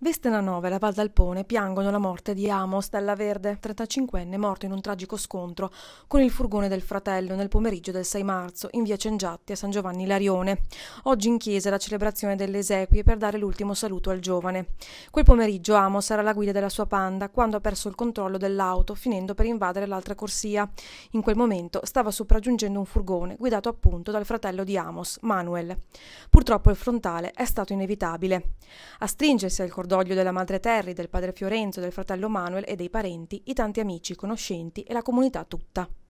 Vestenanova e la Val d'Alpone piangono la morte di Amo Stellaverde, 35enne morto in un tragico scontro con il furgone del fratello nel pomeriggio del 6 marzo in via Cengiatti a San Giovanni Larione. Oggi in chiesa la celebrazione delle esequie per dare l'ultimo saluto al giovane. Quel pomeriggio Amo sarà alla guida della sua panda quando ha perso il controllo dell'auto finendo per invadere l'altra corsia. In quel momento stava sopraggiungendo un furgone guidato appunto dal fratello di Amos, Manuel. Purtroppo il frontale è stato inevitabile. A stringersi al cordone cordoglio della madre Terry, del padre Fiorenzo, del fratello Manuel e dei parenti, i tanti amici, conoscenti e la comunità tutta.